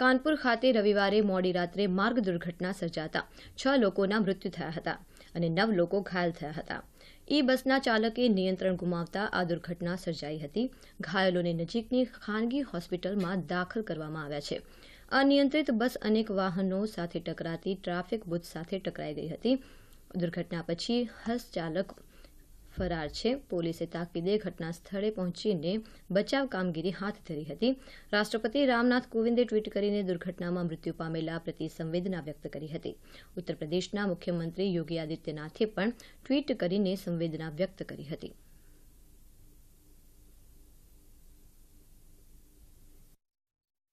કાનપુર ખાતે રવિવારે મોડી રાત્રે માર્ગ દુર્ઘટના સર્જાતા છ લોકોના મૃત્યુ થયા હતા અને નવ લોકો ઘાયલ થયા હતા ઈ બસના ચાલકે નિયંત્રણ ગુમાવતા આ દુર્ઘટના સર્જાઈ હતી ઘાયલોને નજીકની ખાનગી હોસ્પિટલમાં દાખલ કરવામાં આવ્યા છે અનિયંત્રિત બસ અનેક વાહનો સાથે ટકરાતી ટ્રાફિક બુથ સાથે ટકરાઈ ગઈ હતી દુર્ઘટના પછી હસ ચાલક ફરાર છે પોલીસે તાકીદે ઘટના સ્થળે પહોંચીને બચાવ કામગીરી હાથ ધરી હતી રાષ્ટ્રપતિ રામનાથ કોવિંદે ટ્વીટ કરીને દુર્ઘટનામાં મૃત્યુ પામેલા પ્રતિ સંવેદના વ્યક્ત કરી હતી ઉત્તર પ્રદેશના મુખ્યમંત્રી યોગી આદિત્યનાથે પણ ટ્વીટ કરીને સંવેદના વ્યક્ત કરી હતી